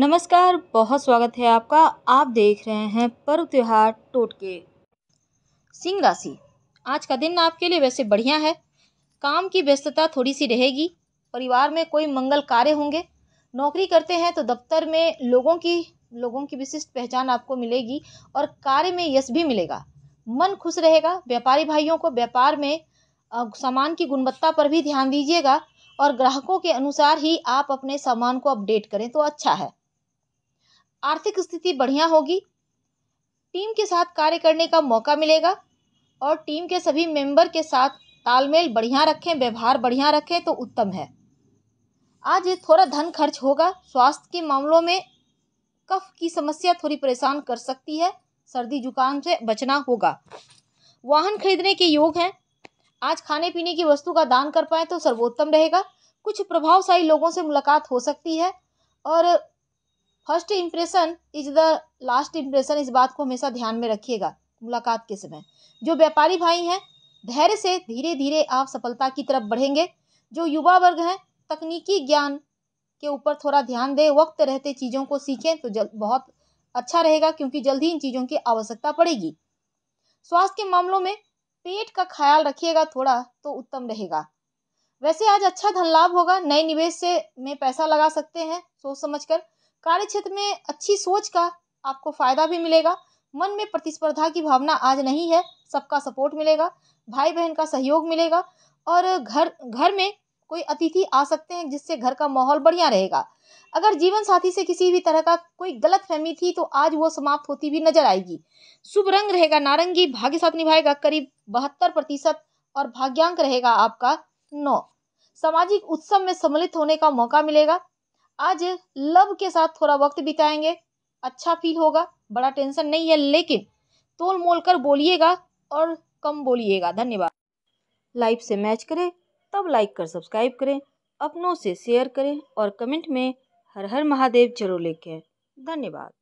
नमस्कार बहुत स्वागत है आपका आप देख रहे हैं पर्व त्यौहार टोटके सिंह राशि आज का दिन आपके लिए वैसे बढ़िया है काम की व्यस्तता थोड़ी सी रहेगी परिवार में कोई मंगल कार्य होंगे नौकरी करते हैं तो दफ्तर में लोगों की लोगों की विशिष्ट पहचान आपको मिलेगी और कार्य में यश भी मिलेगा मन खुश रहेगा व्यापारी भाइयों को व्यापार में सामान की गुणवत्ता पर भी ध्यान दीजिएगा और ग्राहकों के अनुसार ही आप अपने सामान को अपडेट करें तो अच्छा है आर्थिक स्थिति बढ़िया होगी टीम के साथ कार्य करने का मौका मिलेगा और टीम के सभी मेंबर के साथ तालमेल बढ़िया रखें व्यवहार बढ़िया रखें तो उत्तम है आज ये थोड़ा धन खर्च होगा स्वास्थ्य के मामलों में कफ की समस्या थोड़ी परेशान कर सकती है सर्दी जुकाम से बचना होगा वाहन खरीदने के योग हैं आज खाने पीने की वस्तु का दान कर पाए तो सर्वोत्तम रहेगा कुछ प्रभावशाली लोगों से मुलाकात हो सकती है और first impression is the last impression इस बात को हमेशा ध्यान में रखिएगा मुलाकात के समय जो व्यापारी भाई हैं धैर्य से धीरे धीरे आप सफलता की तरफ बढ़ेंगे जो युवा वर्ग हैं तकनीकी ज्ञान के ऊपर थोड़ा ध्यान दें वक्त रहते चीज़ों को सीखें तो जल्द बहुत अच्छा रहेगा क्योंकि जल्द ही इन चीज़ों की आवश्यकता पड़ेगी स्वास्थ्य के मामलों में पेट का ख्याल रखिएगा थोड़ा तो उत्तम रहेगा वैसे आज अच्छा धन लाभ होगा नए निवेश से में पैसा लगा सकते हैं सोच समझ कर कार्य क्षेत्र में अच्छी सोच का आपको फ़ायदा भी मिलेगा मन में प्रतिस्पर्धा की भावना आज नहीं है सबका सपोर्ट मिलेगा भाई बहन का सहयोग मिलेगा और घर घर में कोई अतिथि आ सकते हैं जिससे घर का माहौल बढ़िया रहेगा अगर जीवन साथी से किसी भी तरह का कोई गलत फहमी थी तो आज वो समाप्त होती भी नजर आएगी शुभ रंग रहेगा नारंगी भाग्य साथ निभाएगा करीब बहत्तर प्रतिशत और भाग्यांक रहेगा आपका नौ सामाजिक उत्सव में सम्मिलित होने का मौका मिलेगा आज लव के साथ थोड़ा वक्त बिताएंगे अच्छा फील होगा बड़ा टेंशन नहीं है लेकिन तोल मोल कर बोलिएगा और कम बोलिएगा धन्यवाद लाइव से मैच करें तब लाइक कर सब्सक्राइब करें अपनों से शेयर करें और कमेंट में हर हर महादेव जरूर लिखें धन्यवाद